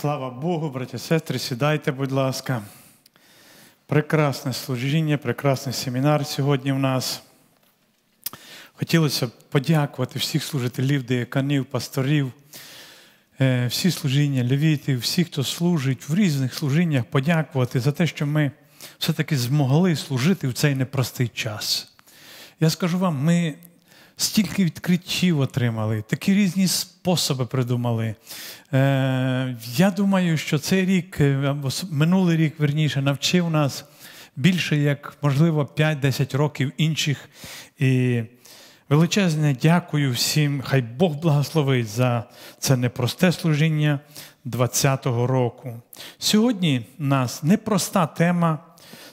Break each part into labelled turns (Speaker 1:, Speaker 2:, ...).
Speaker 1: Слава Богу, браті сестри, сідайте, будь ласка. Прекрасне служіння, прекрасний семінар сьогодні в нас. Хотілося б подякувати всіх служителів, деяканів, пасторів, е, всі служіння, левітів, всіх, хто служить в різних служіннях, подякувати за те, що ми все-таки змогли служити в цей непростий час. Я скажу вам, ми стільки відкриттів отримали, такі різні способи придумали. Е, Я думаю, що цей рік, е, або минулий рік, верніше, навчив нас більше, як, можливо, 5-10 років інших. І величезне дякую всім. Хай Бог благословить за це непросте служіння 20-го року. Сьогодні у нас непроста тема.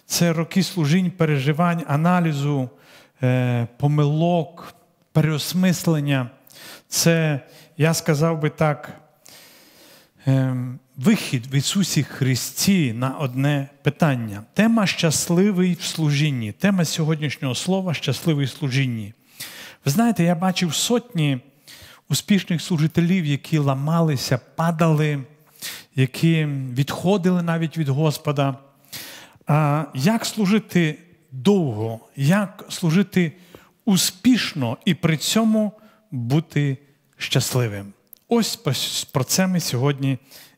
Speaker 1: Це роки служінь, переживань, аналізу, е, помилок, переосмислення, це, я сказав би так, ем, вихід в Ісусі Христі на одне питання. Тема щасливий в служінні, тема сьогоднішнього слова щасливий в служінні. Ви знаєте, я бачив сотні успішних служителів, які ламалися, падали, які відходили навіть від Господа. Як служити довго, як служити успішно і при цьому бути щасливим. Ось про це ми сьогодні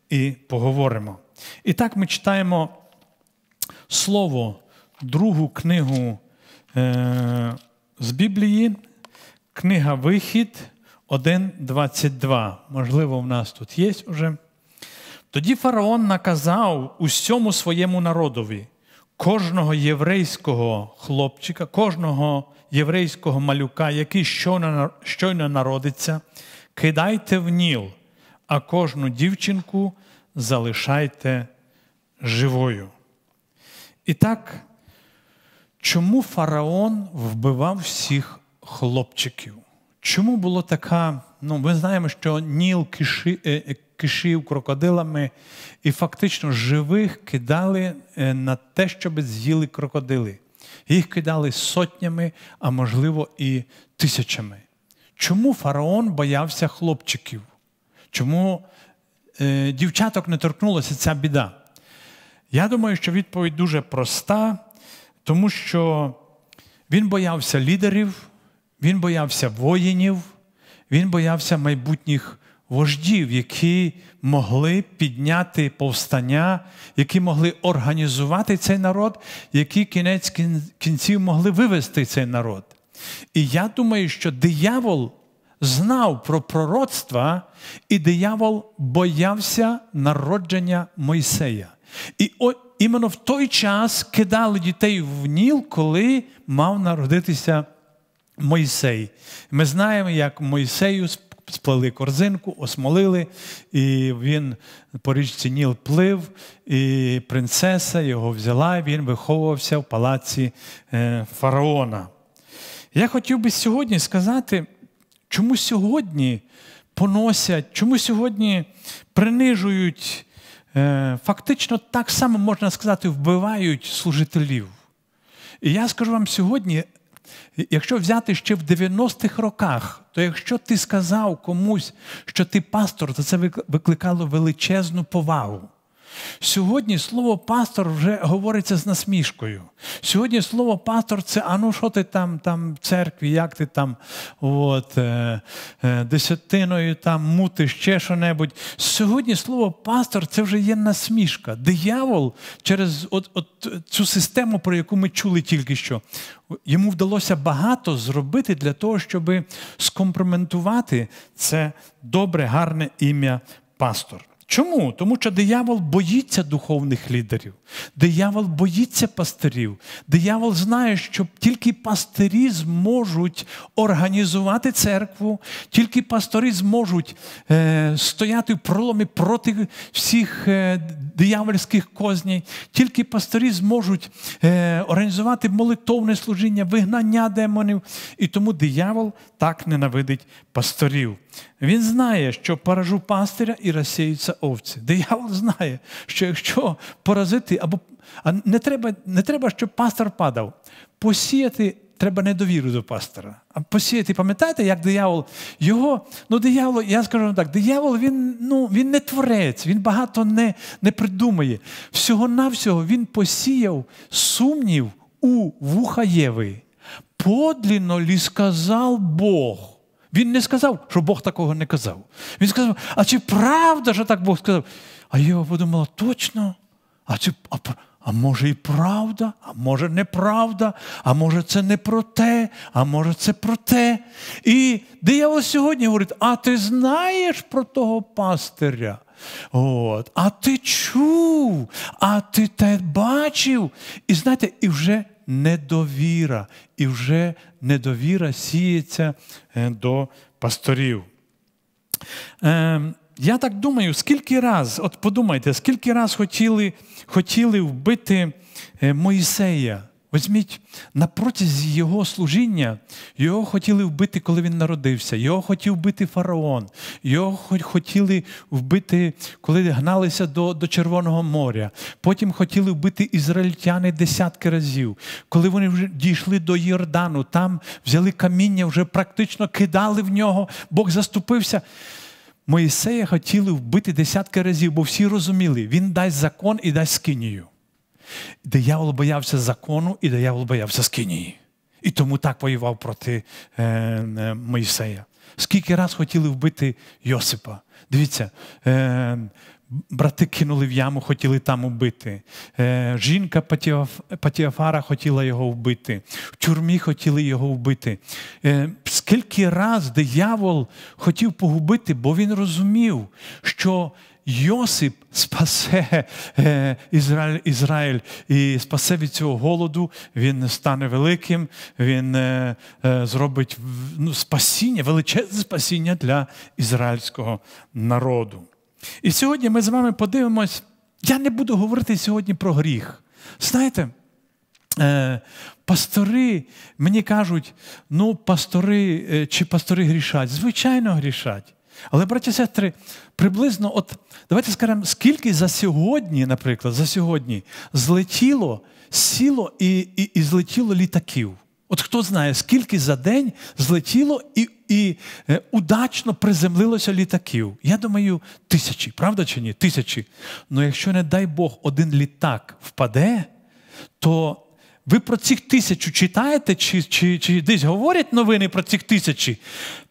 Speaker 1: і поговоримо. І так ми читаємо слово, другу книгу е- з Біблії, книга Вихід 1.22. Можливо, в нас тут є уже. Тоді фараон наказав усьому своєму народові кожного єврейського хлопчика, кожного єврейського малюка, який щойно народиться, кидайте в ніл, а кожну дівчинку залишайте живою. І так, чому фараон вбивав всіх хлопчиків? Чому була така ну, ми знаємо, що Ніл киши, е, е, кишив крокодилами, і фактично живих кидали е, на те, щоб з'їли крокодили. Їх кидали сотнями, а можливо, і тисячами. Чому фараон боявся хлопчиків? Чому е, дівчаток не торкнулася ця біда? Я думаю, що відповідь дуже проста, тому що він боявся лідерів, він боявся воїнів, він боявся майбутніх вождів, які могли підняти повстання, які могли організувати цей народ, які кінець кінців могли вивести цей народ. І я думаю, що диявол знав про пророцтва, і диявол боявся народження Мойсея. І от іменно в той час кидали дітей в ніл, коли мав народитися Мойсей. Ми знаємо, як Мойсею сплели корзинку, осмолили, і він по річці Ніл плив, і принцеса його взяла, і він виховувався в палаці е, фараона. Я хотів би сьогодні сказати, чому сьогодні поносять, чому сьогодні принижують, е, фактично так само можна сказати, вбивають служителів. І я скажу вам сьогодні Якщо взяти ще в 90-х роках, то якщо ти сказав комусь, що ти пастор, то це викликало величезну повагу. Сьогодні слово пастор вже говориться з насмішкою. Сьогодні слово пастор це а ну що ти там там в церкві, як ти там от, е, е, десятиною там мутиш, ще що-небудь. Сьогодні слово пастор це вже є насмішка. Диявол через от, от цю систему, про яку ми чули тільки що, йому вдалося багато зробити для того, щоб скомпроментувати це добре, гарне ім'я пастор. Чому? Тому що диявол боїться духовних лідерів, диявол боїться пастирів, диявол знає, що тільки пастирі зможуть організувати церкву, тільки пастори зможуть е, стояти в проломі проти всіх е, диявольських козней, тільки пастирі зможуть е, організувати молитовне служіння, вигнання демонів. І тому диявол так ненавидить пасторів. Він знає, що поражу пастиря і розсіються овці. Диявол знає, що якщо поразити, або а не треба, не треба, щоб пастор падав. Посіяти треба недовіру до пастора. А посіяти, пам'ятаєте, як диявол його, ну диявол, я скажу так, диявол він ну, він не творець, він багато не не придумає. Всього-навсього він посіяв сумнів у вуха Єви. Подлінно лі сказав Бог. Він не сказав, що Бог такого не казав. Він сказав, а чи правда, що так Бог сказав? А Єва подумала, точно? А, чи, а, а може і правда, а може неправда, а може це не про те, а може це про те. І диявол сьогодні говорить, а ти знаєш про того пастиря? От. А ти чув, а ти те бачив. І знаєте, і вже недовіра, і вже недовіра сіється е, до пасторів. Ем, я так думаю, скільки раз, от подумайте, скільки раз хотіли хотіли вбити е, Моїсея. Возьміть, на протязі його служіння його хотіли вбити, коли він народився, його хотів вбити фараон, його хотіли вбити, коли гналися до до Червоного моря. Потім хотіли вбити ізраїльтяни десятки разів. Коли вони вже дійшли до Йордану, там взяли каміння, вже практично кидали в нього, Бог заступився. Моїсея хотіли вбити десятки разів, бо всі розуміли, він дасть закон і дасть скинію. Диявол боявся закону і диявол боявся скинії. І тому так воював проти е, е, Моїсея. Скільки раз хотіли вбити Йосипа? Дивіться, е, брати кинули в яму, хотіли там убити. Е, Жінка Патіафара хотіла його вбити, в тюрмі хотіли його вбити. Е, Скільки раз диявол хотів погубити, бо він розумів, що Йосип спасе е, Ізраїль Ізраїль і спасе від цього голоду, він стане великим, він е, е, зробить ну, спасіння, величезне спасіння для ізраїльського народу. І сьогодні ми з вами подивимось. Я не буду говорити сьогодні про гріх. Знаєте, пастори мені кажуть, ну пастори чи пастори грішать? Звичайно, грішать. Але, браті сестри, приблизно, от давайте скажемо, скільки за сьогодні, наприклад, за сьогодні злетіло, сіло і і, і злетіло літаків. От хто знає, скільки за день злетіло і і е, удачно приземлилося літаків. Я думаю, тисячі, правда чи ні? Тисячі. Ну якщо, не дай Бог, один літак впаде, то ви про цих тисячу читаєте, чи чи, чи десь говорять новини про цих тисячі?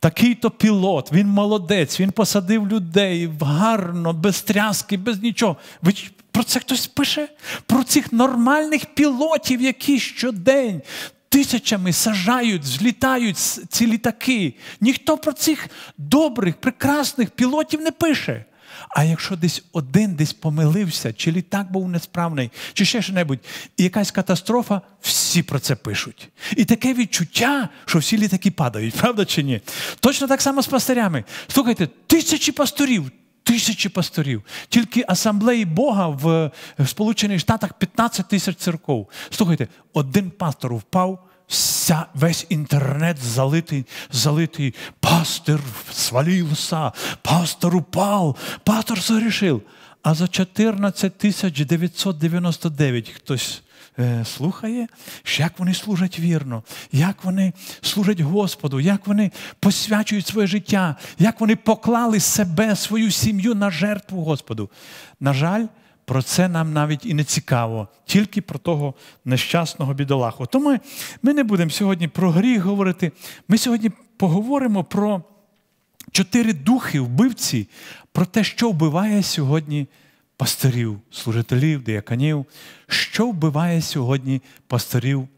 Speaker 1: Такий то пілот, він молодець, він посадив людей гарно, без тряски, без нічого. Ви про це хтось пише? Про цих нормальних пілотів, які щодень тисячами сажають, злітають ці літаки. Ніхто про цих добрих, прекрасних пілотів не пише. А якщо десь один десь помилився, чи літак був несправний, чи ще щось небудь, і якась катастрофа, всі про це пишуть. І таке відчуття, що всі літаки падають, правда чи ні? Точно так само з пастирями. Слухайте, тисячі пасторів. Тисячі пасторів, тільки асамблеї Бога в Сполучених Штатах 15 тисяч церков. Слухайте, один пастор впав, вся, весь інтернет залитий, залитий. Пастор свалився, пастор упав, пастор согрішив. А за 14 тисяч 999 хтось е, слухає, як вони служать вірно, як вони служать Господу, як вони посвячують своє життя, як вони поклали себе, свою сім'ю на жертву Господу. На жаль, про це нам навіть і не цікаво, тільки про того нещасного бідолаху. Тому ми не будемо сьогодні про гріх говорити. Ми сьогодні поговоримо про чотири духи вбивці, про те, що вбиває сьогодні пастирів, служителів, деяканів, що вбиває сьогодні пастирів.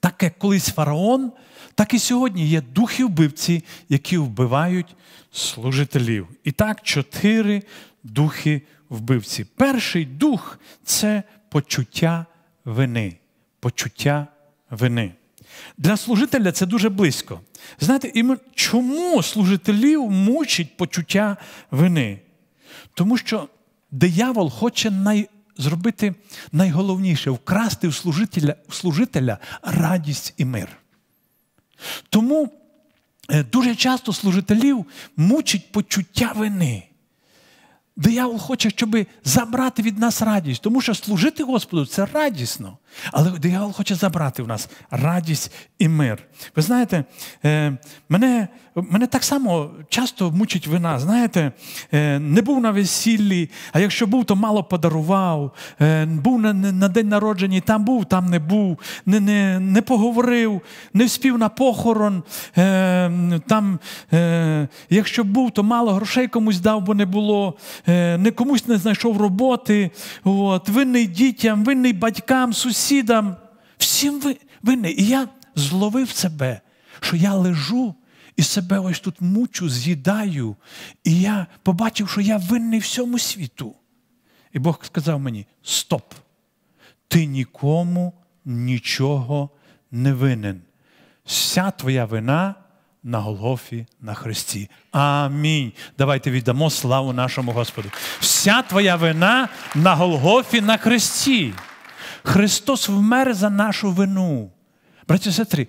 Speaker 1: Так як колись фараон, так і сьогодні є духи вбивці, які вбивають служителів. І так, чотири духи вбивці вбивці. Перший дух це почуття вини. Почуття вини. Для служителя це дуже близько. Знаєте, і чому служителів мучить почуття вини? Тому що диявол хоче най... зробити найголовніше вкрасти у служителя, у служителя радість і мир. Тому е, дуже часто служителів мучить почуття вини. Диявол хоче, щоб забрати від нас радість, тому що служити Господу це радісно. Але диявол хоче забрати в нас радість і мир. Ви знаєте, е, мене мене так само часто мучить вина. Знаєте, е, не був на весіллі, а якщо був, то мало подарував. Е, був на на день народження, там був, там не був, не не, не поговорив, не вспів на похорон. Там, Якщо був, то мало грошей комусь дав, бо не було. Е, не комусь не знайшов роботи, от, винний дітям, винний батькам, сусідам. Всім винний. І я зловив себе, що я лежу. І себе ось тут мучу, з'їдаю, і я побачив, що я винний всьому світу. І Бог сказав мені: стоп! Ти нікому нічого не винен. Вся твоя вина на Голгофі на Христі. Амінь. Давайте віддамо славу нашому Господу. Вся твоя вина на Голгофі на Христі. Христос вмер за нашу вину. Браті і сестри,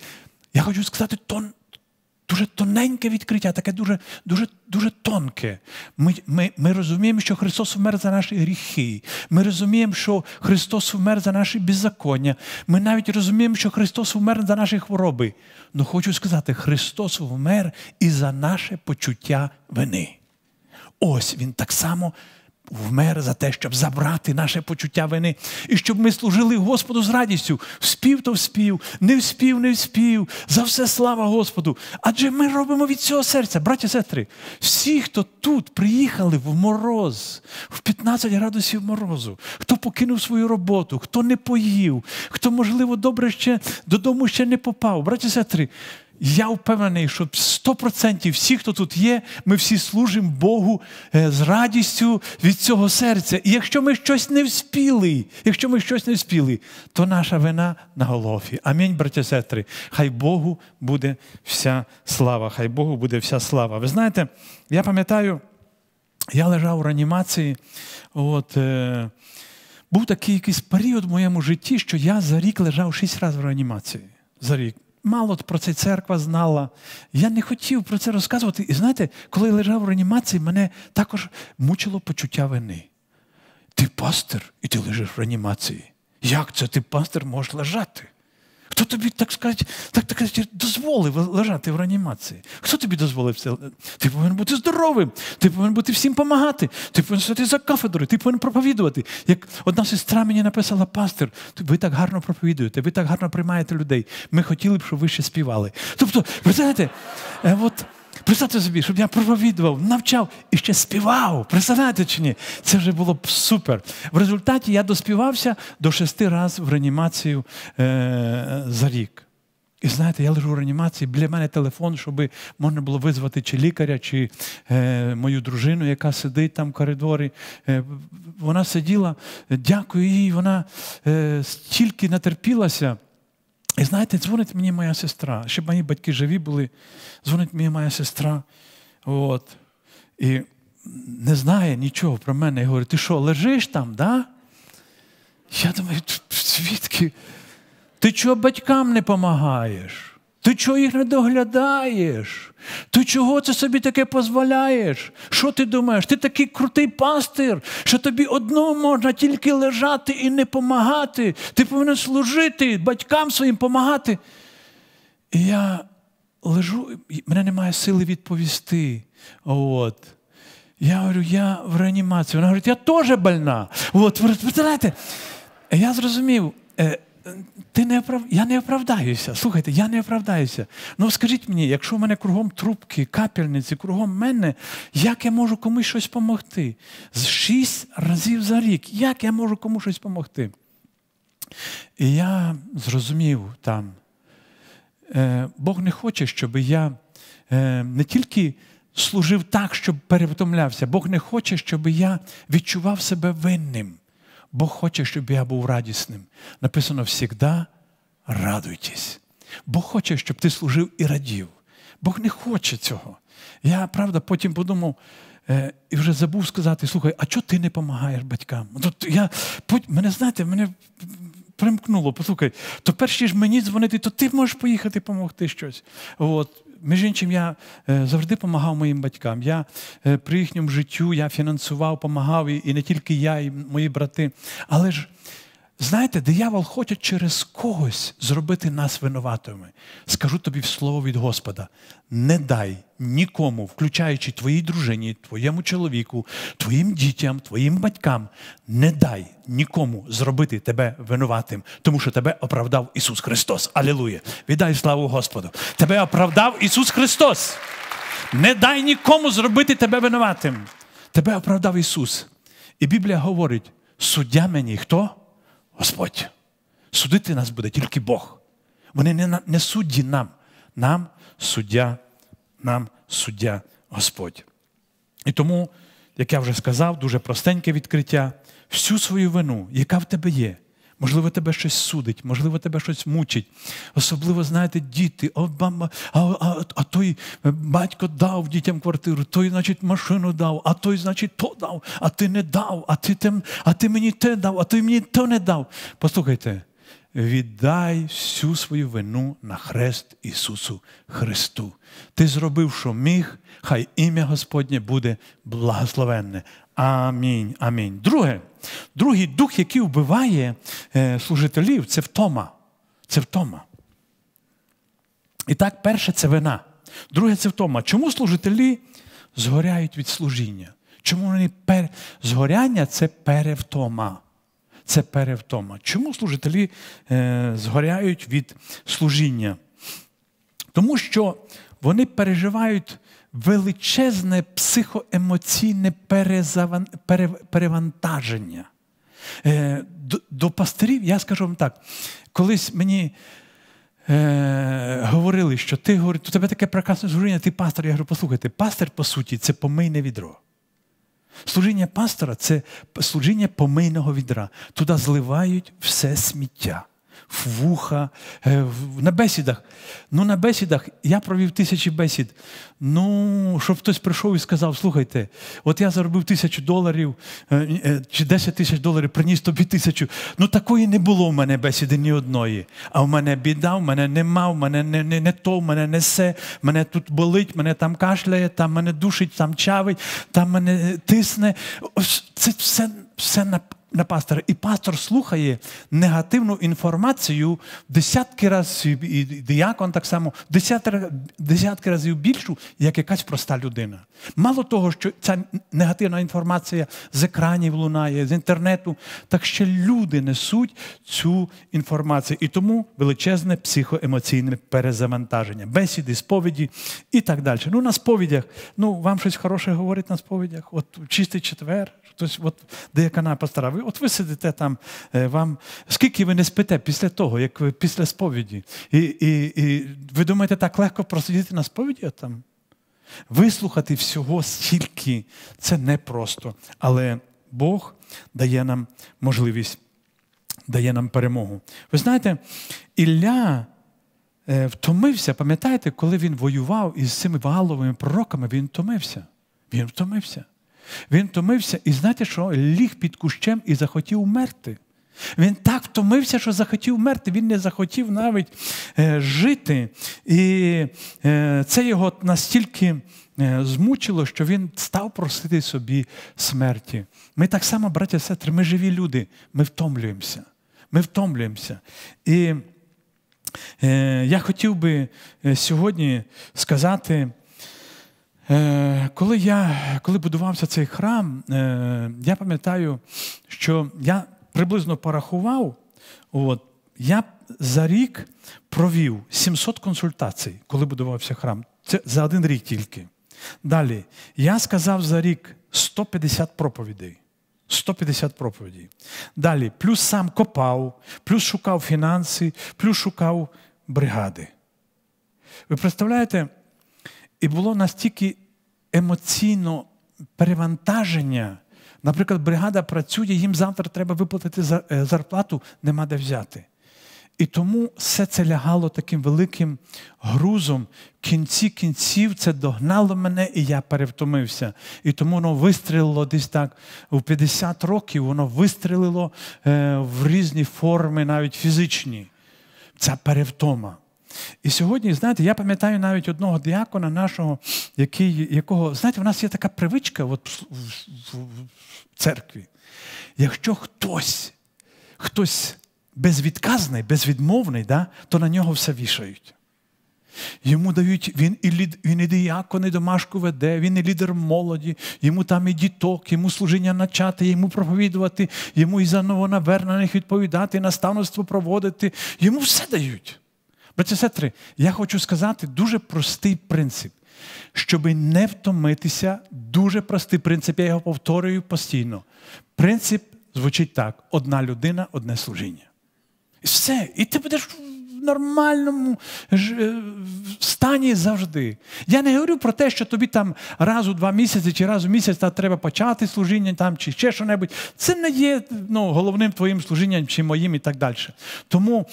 Speaker 1: я хочу сказати, то дуже тоненьке відкриття, таке дуже дуже, дуже тонке. Ми ми, ми розуміємо, що Христос вмер за наші гріхи. Ми розуміємо, що Христос вмер за наші беззаконня. Ми навіть розуміємо, що Христос вмер за наші хвороби. Ну хочу сказати, Христос вмер і за наше почуття вини. Ось Він так само вмер за те, щоб забрати наше почуття вини, і щоб ми служили Господу з радістю. Вспів то вспів, не вспів, не вспів. За все слава Господу. Адже ми робимо від цього серця, браті сестри, всі, хто тут приїхали в мороз, в 15 градусів морозу, хто покинув свою роботу, хто не поїв, хто, можливо, добре ще додому ще не попав. Браті сестри. Я впевнений, що 100% всі, хто тут є, ми всі служимо Богу е, з радістю від цього серця. І якщо ми щось не вспіли, якщо ми щось не вспіли, то наша вина на голові. Амінь, браття сестри. Хай Богу буде вся слава. Хай Богу буде вся слава. Ви знаєте, я пам'ятаю, я лежав у реанімації. от... Е... Був такий якийсь період в моєму житті, що я за рік лежав шість разів в реанімації. За рік мало про це церква знала. Я не хотів про це розказувати. І знаєте, коли я лежав в реанімації, мене також мучило почуття вини. Ти пастир, і ти лежиш в реанімації. Як це ти пастир можеш лежати? Хто тобі, так сказати, так, так сказати, дозволив лежати в реанімації? Хто тобі дозволив це? Ти повинен бути здоровим, ти повинен бути всім допомагати, ти повинен стати за кафедрою, ти повинен проповідувати. Як одна сестра мені написала, пастор, ви так гарно проповідуєте, ви так гарно приймаєте людей. Ми хотіли б, щоб ви ще співали. Тобто, ви знаєте, е, от Представте собі, щоб я проповідував, навчав і ще співав. Представляєте чи ні? Це вже було б супер. В результаті я доспівався до шести разів в реанімацію е- за рік. І знаєте, я лежу в реанімації, біля мене телефон, щоб можна було визвати чи лікаря, чи е, мою дружину, яка сидить там в коридорі. Е, вона сиділа, дякую їй, вона е, стільки натерпілася. І знаєте, дзвонить мені моя сестра, щоб мої батьки живі були, дзвонить мені моя сестра. от, І не знає нічого про мене. І говорить, ти що, лежиш там, да? Я думаю, звідки? Ти чого батькам не допомагаєш? Ти чого їх не доглядаєш? Ти чого це собі таке дозволяєш? Що ти думаєш? Ти такий крутий пастир, що тобі одному можна тільки лежати і не помагати. Ти повинен служити батькам своїм помагати. І я лежу, і мене немає сили відповісти. От. Я говорю, я в реанімації. Вона говорить, я теж больна. От, ви знаєте, я зрозумів. Е, ти не оправ... Я не оправдаюся. Слухайте, я не оправдаюся. Ну скажіть мені, якщо в мене кругом трубки, капельниці, кругом мене, як я можу комусь щось допомогти? Шість разів за рік, як я можу комусь щось допомогти? І я зрозумів там, е, Бог не хоче, щоб я е, не тільки служив так, щоб перевтомлявся, Бог не хоче, щоб я відчував себе винним. Бог хоче, щоб я був радісним. Написано «всігда радуйтесь. Бог хоче, щоб ти служив і радів. Бог не хоче цього. Я, правда, потім подумав е, і вже забув сказати: слухай, а чого ти не допомагаєш батькам? Тут я, Мене знаєте, мене примкнуло, послухай, то перш ніж мені дзвонити, то ти можеш поїхати допомогти щось. От. Між іншим, я е, завжди допомагав моїм батькам. Я е, при їхньому життю я фінансував, допомагав, і не тільки я, і мої брати. Але ж Знаєте, диявол хоче через когось зробити нас винуватими. Скажу тобі в слово від Господа: не дай нікому, включаючи твоїй дружині, твоєму чоловіку, твоїм дітям, твоїм батькам, не дай нікому зробити тебе винуватим, тому що тебе оправдав Ісус Христос. Алілуя! Віддай славу Господу! Тебе оправдав Ісус Христос! Не дай нікому зробити тебе винуватим. Тебе оправдав Ісус. І Біблія говорить: суддя мені хто? Господь. Судити нас буде тільки Бог. Вони не не судді нам, нам суддя, нам суддя Господь. І тому, як я вже сказав, дуже простеньке відкриття, всю свою вину, яка в тебе є, Можливо, тебе щось судить, можливо, тебе щось мучить. Особливо, знаєте, діти, а, а, а, а той батько дав дітям квартиру, той, значить, машину дав, а той, значить, то дав, а ти не дав, а ти тем, а ти мені те дав, а ти мені то не дав. Послухайте, віддай всю свою вину на хрест Ісусу Христу. Ти зробив, що міг, хай ім'я Господнє буде благословенне. Амінь. Амінь. Друге, другий дух, який вбиває е, служителів, це втома. Це втома. І так, перше це вина. Друге це втома. Чому служителі згоряють від служіння? Чому вони пер... згоряння це перевтома? Це перевтома. Чому служителі е, згоряють від служіння? Тому що вони переживають величезне психоемоційне перевантаження. Е, до пастирів, я скажу вам так, колись мені е, говорили, що ти говориш, у тебе таке прекрасне служіння, ти пастор. Я говорю, послухайте, пастор, по суті, це помийне відро. Служіння пастора це служіння помийного відра. Туди зливають все сміття в вуха, е, на бесідах. Ну, на бесідах я провів тисячі бесід. Ну, щоб хтось прийшов і сказав: слухайте, от я заробив тисячу доларів е, е, чи десять тисяч доларів, приніс тобі тисячу. Ну, такої не було в мене бесіди ні одної. А в мене біда, в мене нема, в мене не, не, не то, в мене не се, мене тут болить, мене там кашляє, там мене душить, там чавить, там мене тисне. Це все, все на на пастора, і пастор слухає негативну інформацію десятки разів, і діякон так само, десятки, разів більшу, як якась проста людина. Мало того, що ця негативна інформація з екранів лунає, з інтернету, так ще люди несуть цю інформацію. І тому величезне психоемоційне перезавантаження, бесіди, сповіді і так далі. Ну, на сповідях, ну вам щось хороше говорить на сповідях. От чистий четвер, хтось, от деяка пастора. От ви сидите там, е, вам скільки ви не спите після того, як ви після сповіді. І і, і ви думаєте, так легко просидіти на сповіді там? Вислухати всього стільки це непросто. Але Бог дає нам можливість, дає нам перемогу. Ви знаєте, Ілля. Е, втомився, пам'ятаєте, коли він воював із цими валовими пророками, він втомився. Він втомився. Він втомився і знаєте, що ліг під кущем і захотів умерти. Він так втомився, що захотів мерти, він не захотів навіть е, жити. І е, це його настільки е, змучило, що він став просити собі смерті. Ми так само, браття, сестри, ми живі люди, ми втомлюємося. Ми втомлюємося. І е, я хотів би е, сьогодні сказати Е, коли я коли будувався цей храм, е, я пам'ятаю, що я приблизно порахував, от, я за рік провів 700 консультацій, коли будувався храм. Це за один рік тільки. Далі, я сказав за рік 150 проповідей. 150 проповідей. Далі, плюс сам копав, плюс шукав фінанси, плюс шукав бригади. Ви представляєте? І було настільки емоційно перевантаження. Наприклад, бригада працює, їм завтра треба виплатити е, зарплату, нема де взяти. І тому все це лягало таким великим грузом. В кінці кінців це догнало мене, і я перевтомився. І тому воно вистрілило десь так у 50 років, воно вистрілило е, в різні форми, навіть фізичні. Ця перевтома. І сьогодні, знаєте, я пам'ятаю навіть одного діакона нашого, який, якого, знаєте, в нас є така привичка от, в,
Speaker 2: в, в
Speaker 1: церкві. Якщо хтось, хтось безвідказний, безвідмовний, да, то на нього все вішають. Йому дають, він і лід, він і діякон, і домашку веде, він і лідер молоді, йому там і діток, йому служіння начати, йому проповідувати, йому і за новонавернених відповідати, наставництво проводити. Йому все дають. Браті сестри, я хочу сказати дуже простий принцип. Щоби не втомитися, дуже простий принцип, я його повторюю постійно. Принцип звучить так: одна людина, одне служіння. І все. І ти будеш в нормальному е, стані завжди. Я не говорю про те, що тобі там раз у два місяці чи раз у місяць та треба почати служіння там чи ще щось. Це не є ну, головним твоїм служінням чи моїм і так далі. Тому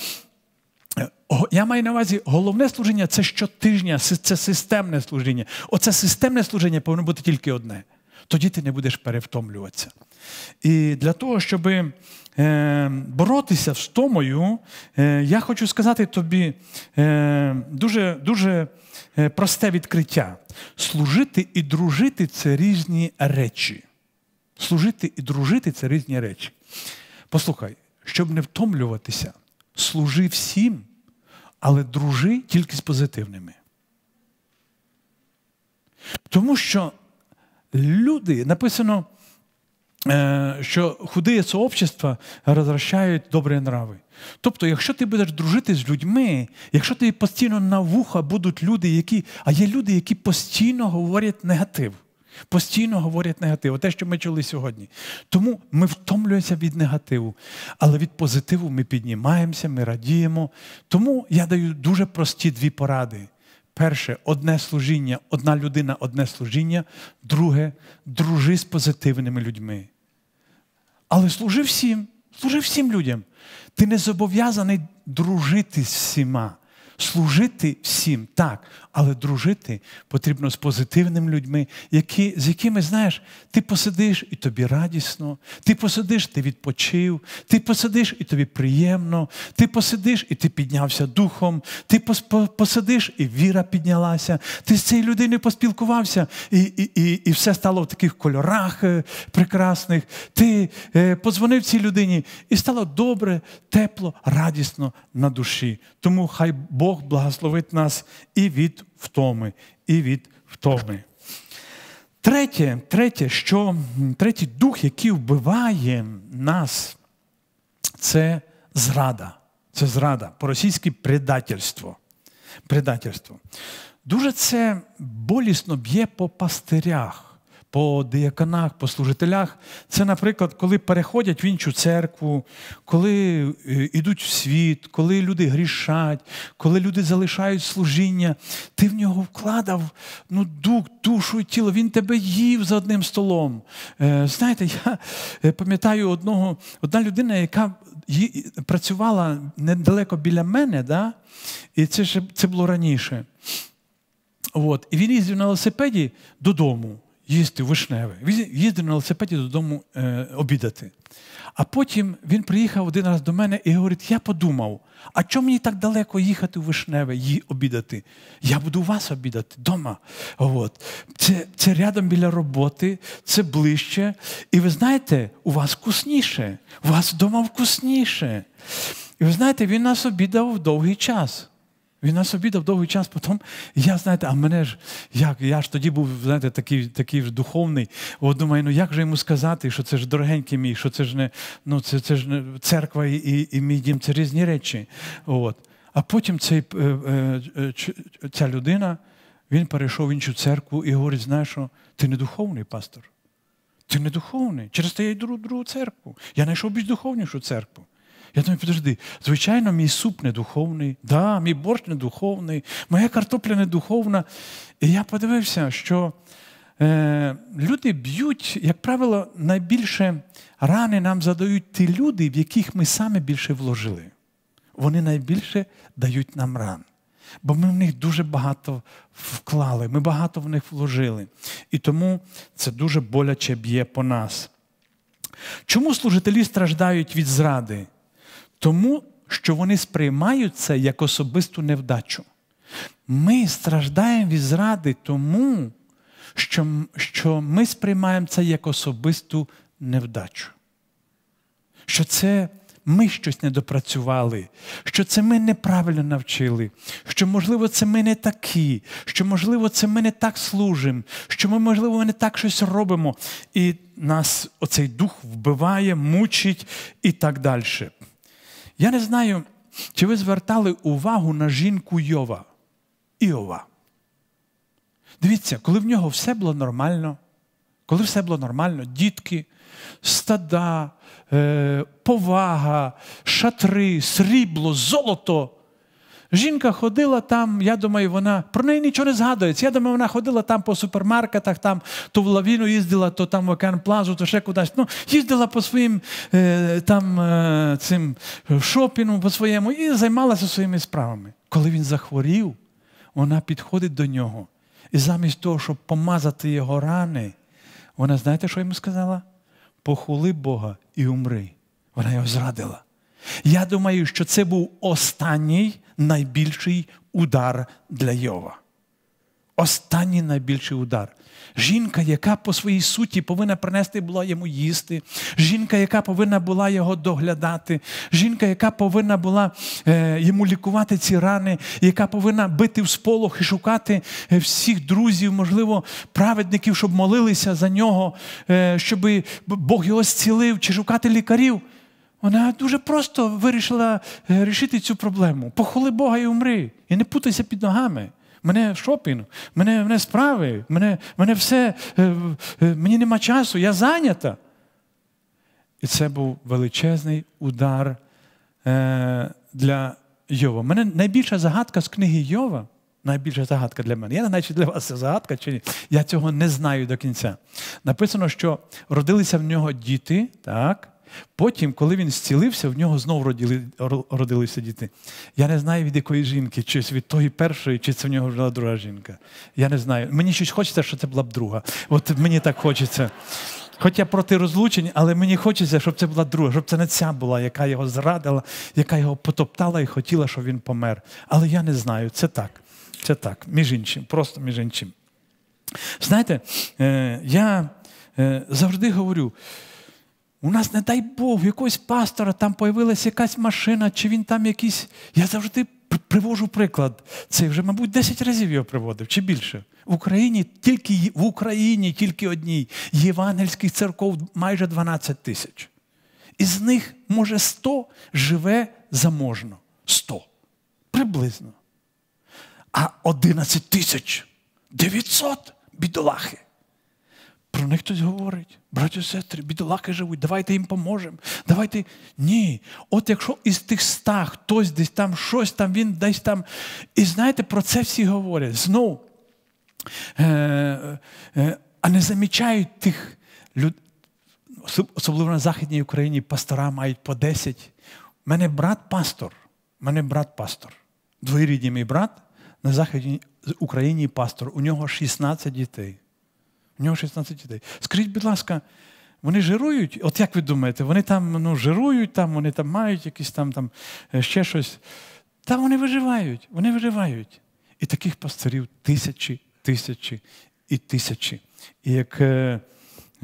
Speaker 1: я маю на увазі головне служення це щотижня, це системне служення. Оце системне служення повинно бути тільки одне. Тоді ти не будеш перевтомлюватися. І для того, щоб е, боротися з томою, е, я хочу сказати тобі е, дуже, дуже просте відкриття. Служити і дружити це різні речі. Служити і дружити це різні речі. Послухай, щоб не втомлюватися служи всім, але дружи тільки з позитивними. Тому що люди написано, е, що худиє сообщество розрощають добрі нрави. Тобто, якщо ти будеш дружити з людьми, якщо ти постійно на вуха будуть люди, які. А є люди, які постійно говорять негатив. Постійно говорять негативу, те, що ми чули сьогодні. Тому ми втомлюємося від негативу, але від позитиву ми піднімаємося, ми радіємо. Тому я даю дуже прості дві поради. Перше одне служіння, одна людина, одне служіння, друге дружи з позитивними людьми. Але служи всім, служи всім людям. Ти не зобов'язаний дружити з всіма, служити всім. Так, але дружити потрібно з позитивними людьми, які, з якими, знаєш, ти посидиш і тобі радісно, ти посидиш, ти відпочив, ти посидиш і тобі приємно, ти посидиш і ти піднявся духом, ти посидиш і віра піднялася, ти з цією людиною поспілкувався, і і, і, і все стало в таких кольорах е, прекрасних. Ти е, позвонив цій людині і стало добре, тепло, радісно на душі. Тому хай Бог благословить нас і від втоми і від втоми. Третє, третє, що третій дух, який вбиває нас, це зрада. Це зрада, по-російськи предательство. предательство. Дуже це болісно б'є по пастирях по діяконах, по служителях. Це, наприклад, коли переходять в іншу церкву, коли йдуть е, в світ, коли люди грішать, коли люди залишають служіння, ти в нього вкладав ну, дух, душу і тіло. Він тебе їв за одним столом. Е, знаєте, я е, пам'ятаю одного, одна людина, яка працювала недалеко біля мене, да? і це ще це було раніше. От. І він їздив на велосипеді додому їсти вишневе. Він їздив на велосипеді додому е, обідати. А потім він приїхав один раз до мене і говорить: я подумав, а чому мені так далеко їхати у вишневе її обідати? Я буду у вас обідати вдома. Це це рядом біля роботи, це ближче. І ви знаєте, у вас вкусніше, у вас вдома вкусніше. І ви знаєте, він нас обідав довгий час. Він нас обідав довгий час потім. І я, знаєте, а мене ж, як, я ж тоді був, знаєте, такий такий ж духовний. От думаю, ну як же йому сказати, що це ж дорогенький мій, що це ж не ну, це, це ж не церква і, і і, мій дім, це різні речі. От. А потім цей, е, е, е, ця людина він перейшов в іншу церкву і говорить: знаєш, що ти не духовний пастор. Ти не духовний. Через те я йду в другу церкву. Я знайшов більш духовнішу церкву. Я думаю, подожди, звичайно, мій суп не духовний, да, мій борщ не духовний, моя картопля не духовна. І я подивився, що е, люди б'ють, як правило, найбільше рани нам задають ті люди, в яких ми саме більше вложили. Вони найбільше дають нам ран. Бо ми в них дуже багато вклали, ми багато в них вложили. І тому це дуже боляче б'є по нас. Чому служителі страждають від зради? тому що вони сприймають це як особисту невдачу. Ми страждаємо від зради тому, що що ми сприймаємо це як особисту невдачу. Що це ми щось недопрацювали, що це ми неправильно навчили, що, можливо, це ми не такі, що, можливо, це ми не так служимо, що ми, можливо, не так щось робимо, і нас оцей дух вбиває, мучить і так далі. Я не знаю, чи ви звертали увагу на жінку Йова. Іова. Дивіться, коли в нього все було нормально, коли все було нормально, дітки, стада, е, повага, шатри, срібло, золото. Жінка ходила там, я думаю, вона про неї нічого не згадується. Я думаю, вона ходила там по супермаркетах, там то в лавіну їздила, то там в океан плазу, то ще кудись. Ну, Їздила по своїм е, там е, цим е, шопінгу, по своєму і займалася своїми справами. Коли він захворів, вона підходить до нього. І замість того, щоб помазати його рани, вона, знаєте, що йому сказала? Похули Бога і умри. Вона його зрадила. Я думаю, що це був останній найбільший удар для Йова. Останній найбільший удар. Жінка, яка по своїй суті повинна принести була йому їсти, жінка, яка повинна була його доглядати, жінка, яка повинна була е, йому лікувати ці рани, яка повинна бити в сполох і шукати е, всіх друзів, можливо, праведників, щоб молилися за нього, е, щоб Бог його зцілив, чи шукати лікарів. Вона дуже просто вирішила е, рішити цю проблему. Похоли Бога і умри. І не путайся під ногами. Мене шопінг, мене мене справи, мене мене все, е, е, мені нема часу, я зайнята. І це був величезний удар для Йова. Мене найбільша загадка з книги Йова. Найбільша загадка для мене. Я не знаю, чи для вас це загадка, чи ні. Я цього не знаю до кінця. Написано, що родилися в нього діти, так? Потім, коли він зцілився, в нього знову родили, родилися діти. Я не знаю, від якої жінки, чи від тої першої, чи це в нього була друга жінка. Я не знаю. Мені щось хочеться, що це була б друга. От мені так хочеться. Хоча проти розлучень, але мені хочеться, щоб це була друга, щоб це не ця була, яка його зрадила, яка його потоптала і хотіла, щоб він помер. Але я не знаю, це так. Це так, між іншим, просто між іншим. Знаєте, е, я е, завжди говорю. У нас, не дай Бог, якогось пастора там з'явилася якась машина, чи він там якийсь. Я завжди привожу приклад. Це вже, мабуть, 10 разів його приводив, чи більше. В Україні тільки в Україні тільки одній. Євангельських церков майже 12 тисяч. Із них, може, 100 живе заможно. 100. Приблизно. А 11 тисяч 900 бідолахи. Про них хтось говорить. Браті, сестри, бідолаки живуть, давайте їм поможемо. Давайте. Ні. От якщо із тих ста хтось десь там щось там, він десь там. І знаєте, про це всі говорять. Знов, Е, е, а не замічають тих людей, особливо на Західній Україні пастора мають по 10. У мене брат пастор. У мене брат пастор. Двоюрідний мій брат на Західній Україні пастор. У нього 16 дітей. У нього 16 дітей. Скажіть, будь ласка, вони жирують? От як ви думаєте, вони там ну, жирують, там, вони там мають якісь там там е, ще щось. Та вони виживають, вони виживають. І таких пастирів тисячі, тисячі і тисячі. І як, е,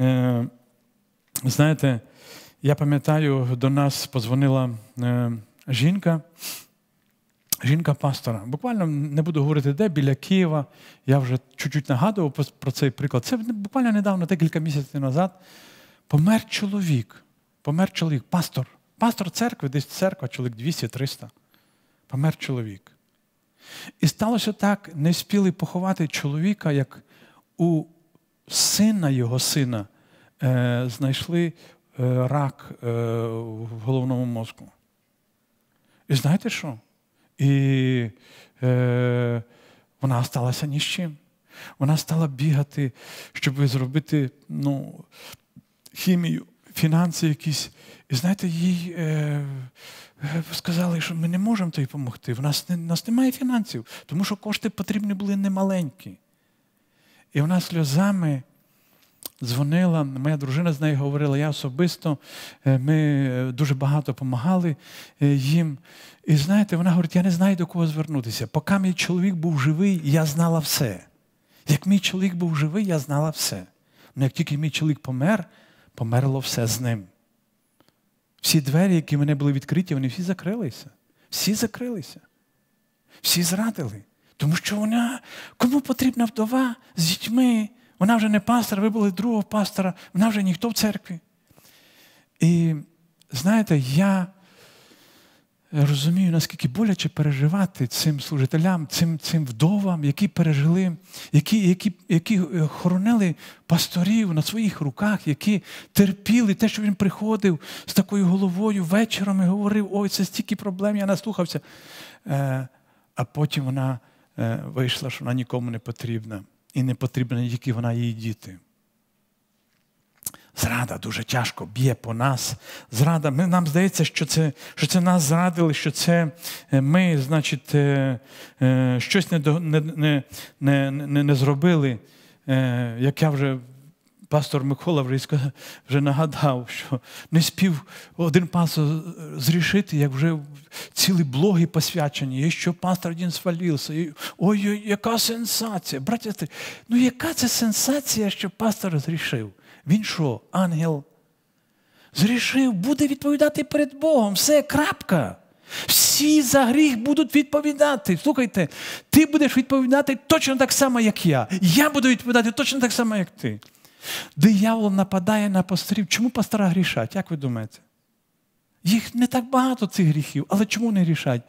Speaker 1: е, знаєте, я пам'ятаю, до нас позвонила е, жінка. Жінка-пастора, буквально не буду говорити де, біля Києва. Я вже чуть-чуть нагадував про цей приклад. Це буквально недавно, декілька місяців назад, помер чоловік. Помер чоловік, пастор. Пастор церкви, десь церква, чоловік 200-300. Помер чоловік. І сталося так, не спіли поховати чоловіка, як у сина його сина е, знайшли е, рак е, в головному мозку. І знаєте що? І е, вона сталася ні з чим. Вона стала бігати, щоб зробити ну, хімію, фінанси якісь. І знаєте, їй е, е, сказали, що ми не можемо тобі допомогти. В нас, не, в нас немає фінансів, тому що кошти потрібні були немаленькі. І вона сльозами дзвонила, моя дружина з нею говорила, я особисто, е, ми е, дуже багато допомагали е, їм. І знаєте, вона говорить, я не знаю, до кого звернутися. Поки мій чоловік був живий, я знала все. Як мій чоловік був живий, я знала все. Але ну, як тільки мій чоловік помер, померло все з ним. Всі двері, які в мене були відкриті, вони всі закрилися. Всі закрилися. Всі зрадили. Тому що вона, кому потрібна вдова з дітьми, вона вже не пастор, ви були другого пастора, вона вже ніхто в церкві. І знаєте, я розумію, наскільки боляче переживати цим служителям, цим цим вдовам, які пережили, які які, які е, хоронили пасторів на своїх руках, які терпіли те, що він приходив з такою головою вечором і говорив, ой, це стільки проблем, я наслухався. Е, а потім вона е, вийшла, що вона нікому не потрібна і не потрібна тільки вона її діти. Зрада дуже тяжко б'є по нас. Зрада, ми, Нам здається, що це що це нас зрадили, що це е, ми, значить, е, е, щось не не, не, не, не зробили. Як я вже пастор Микола вже нагадав, що не спів один пастор зрішити, як вже цілі блоги посвячені, і що пастор один свалився. І, Ой, яка сенсація! Братя, ну яка це сенсація, що пастор зрішив? Він що, ангел? Зрішив, буде відповідати перед Богом. Все, крапка. Всі за гріх будуть відповідати. Слухайте, ти будеш відповідати точно так само, як я. Я буду відповідати точно так само, як ти. Диявол нападає на пасторів. Чому пастора грішать? Як ви думаєте? Їх не так багато цих гріхів, але чому не грішать?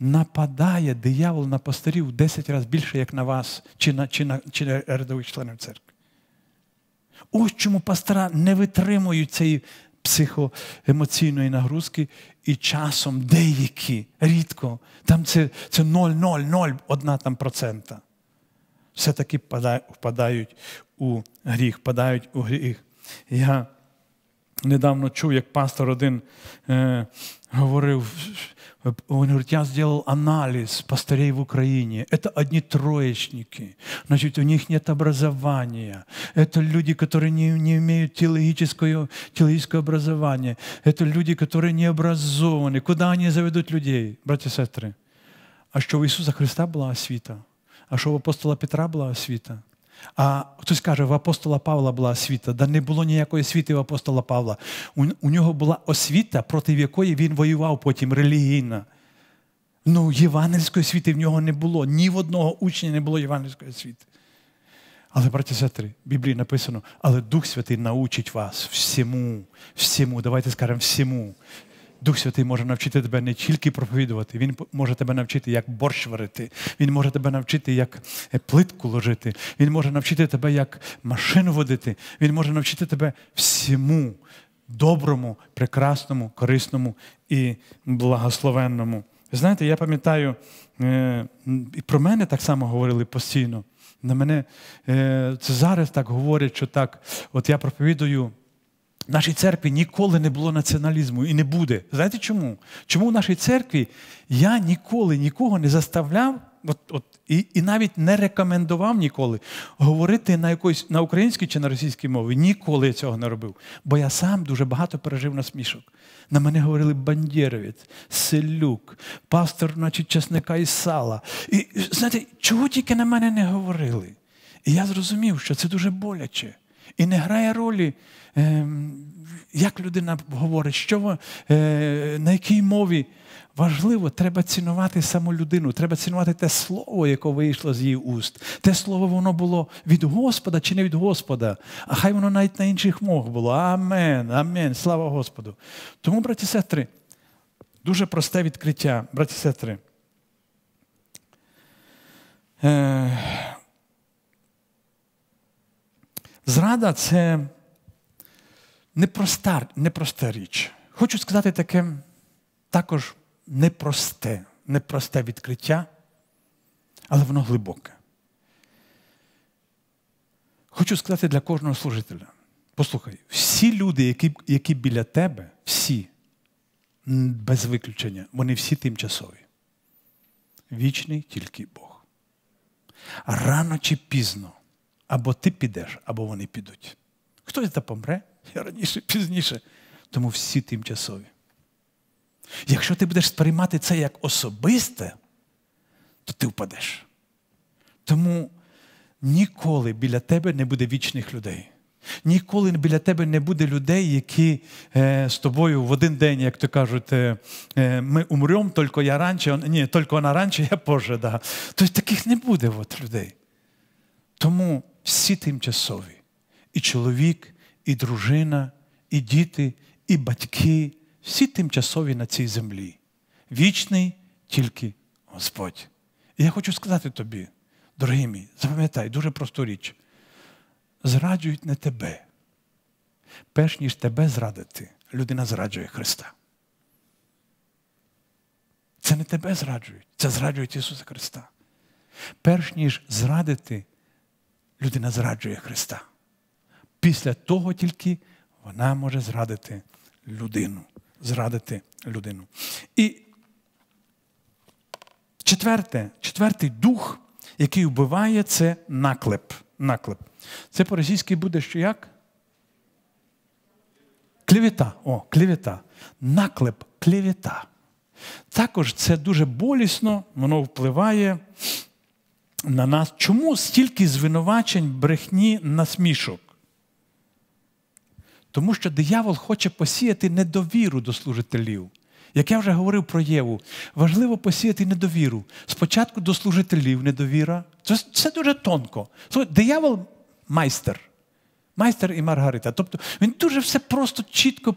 Speaker 1: Нападає диявол на пастирів 10 разів більше, як на вас, чи на чи на, чи на рядових членів церкви. Ось чому пастора не витримують цієї психоемоційної нагрузки і часом деякі, рідко, там це це 0,001 там процента. Все-таки впадають у гріх, падають у гріх. Я недавно чув, як пастор один е, говорив, він говорит, я сделал анализ пастырей в Украине. Это одни троечники. Значит, у них нет образования. Это люди, которые не, не имеют теологического, теологического образования. Это люди, которые не образованы. Куда они заведут людей, братья и сестры? А що в Ісуса Христа була освіта? А що в апостола Петра була освіта? А хтось каже, в апостола Павла була освіта. Да не було ніякої освіти в апостола Павла. У, у нього була освіта, проти якої він воював потім релігійно. Ну, євангельської освіти в нього не було. Ні в одного учня не було євангельської освіти. Але, браті сестри, в Біблії написано, але Дух Святий научить вас всьому, всьому, давайте скажемо всьому, Дух Святий може навчити тебе не тільки проповідувати, Він може тебе навчити, як борщ варити, Він може тебе навчити, як е, плитку ложити, Він може навчити тебе, як машину водити, Він може навчити тебе всьому доброму, прекрасному, корисному і благословенному. Ви знаєте, я пам'ятаю, е, і про мене так само говорили постійно. На мене е, це зараз так говорять, що так, от я проповідую нашій церкві ніколи не було націоналізму і не буде. Знаєте чому? Чому в нашій церкві я ніколи нікого не заставляв, от, от, і і навіть не рекомендував ніколи говорити на якоїсь на українській чи на російській мові. Ніколи я цього не робив. Бо я сам дуже багато пережив насмішок. На мене говорили Бандєровець, Селюк, пастор, значить, чесника і сала. І знаєте, чого тільки на мене не говорили? І я зрозумів, що це дуже боляче. І не грає ролі. Ем, як людина говорить, що, е, на якій мові. Важливо, треба цінувати саму людину, треба цінувати те слово, яке вийшло з її уст. Те слово воно було від Господа чи не від Господа, а хай воно навіть на інших мовах було. Амен, амен, слава Господу. Тому, браті і сестри, дуже просте відкриття, браті і сестри. Е, зрада це непроста, непроста річ. Хочу сказати таке також непросте, непросте відкриття, але воно глибоке. Хочу сказати для кожного служителя. Послухай, всі люди, які які біля тебе, всі, без виключення, вони всі тимчасові. Вічний тільки Бог. Рано чи пізно, або ти підеш, або вони підуть. Хтось та помре, раніше, пізніше. Тому всі тимчасові. Якщо ти будеш сприймати це як особисте, то ти впадеш. Тому ніколи біля тебе не буде вічних людей. Ніколи біля тебе не буде людей, які е, з тобою в один день, як то кажуть, е, е ми умремо, тільки я раніше, ні, тільки вона раніше, я позже. Да. Тобто таких не буде от, людей. Тому всі тимчасові. І чоловік, і дружина, і діти, і батьки, всі тимчасові на цій землі. Вічний тільки Господь. І я хочу сказати тобі, дорогі мій, запам'ятай дуже просту річ. Зраджують не тебе. Перш ніж тебе зрадити, людина зраджує Христа. Це не тебе зраджують, це зраджують Ісуса Христа. Перш ніж зрадити, людина зраджує Христа. Після того тільки вона може зрадити людину. Зрадити людину. І четверте, четвертий дух, який вбиває, це наклеп. наклеп. Це по-російськи буде що як? Клівіта. О, клівіта. Наклеп, клівіта. Також це дуже болісно, воно впливає на нас. Чому стільки звинувачень брехні насмішок? Тому що диявол хоче посіяти недовіру до служителів. Як я вже говорив про Єву, важливо посіяти недовіру. Спочатку до служителів недовіра. Це, це дуже тонко. Диявол майстер. Майстер і Маргарита. Тобто він дуже все просто чітко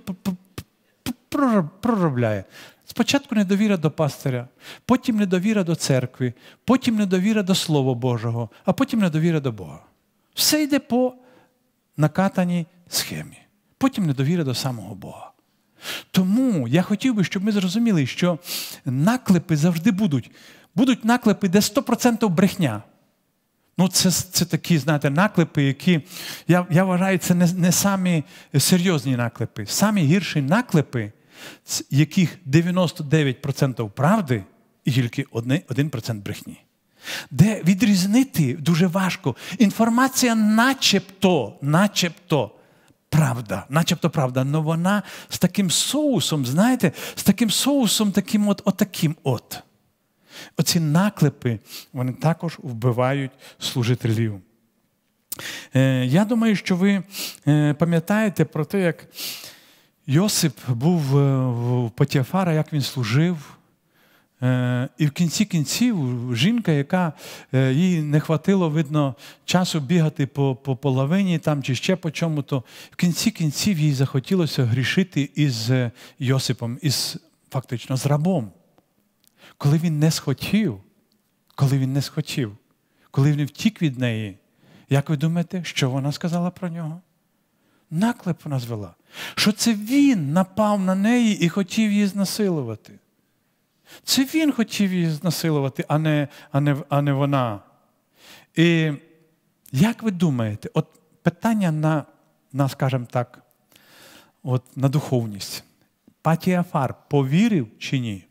Speaker 1: проробляє. Спочатку недовіра до пастиря, потім недовіра до церкви, потім недовіра до Слова Божого, а потім недовіра до Бога. Все йде по накатаній схемі потім недовіра до самого Бога. Тому я хотів би, щоб ми зрозуміли, що наклепи завжди будуть. Будуть наклепи, де 100% брехня. Ну, це це такі, знаєте, наклепи, які, я я вважаю, це не не самі серйозні наклепи. Самі гірші наклепи, яких 99% правди і тільки 1% брехні. Де відрізнити дуже важко. Інформація начебто, начебто правда, начебто правда, але вона з таким соусом, знаєте, з таким соусом, таким от, отаким от. Оці наклепи, вони також вбивають служителів. Е, я думаю, що ви е, пам'ятаєте про те, як Йосип був е, в Потіафара, як він служив. Е, і в кінці кінців жінка, яка е, їй не хватило, видно, часу бігати по по половині там чи ще по чому, то в кінці кінців їй захотілося грішити із е, Йосипом, із фактично з рабом. Коли він не схотів, коли він не схотів, коли він втік від неї, як ви думаєте, що вона сказала про нього? Наклеп вона звела, що це він напав на неї і хотів її знасилувати. Це він хотів її знасилувати, а не а не, а не вона. І як ви думаєте, от питання на, на скажімо так, от на духовність. Патіафар повірив чи ні?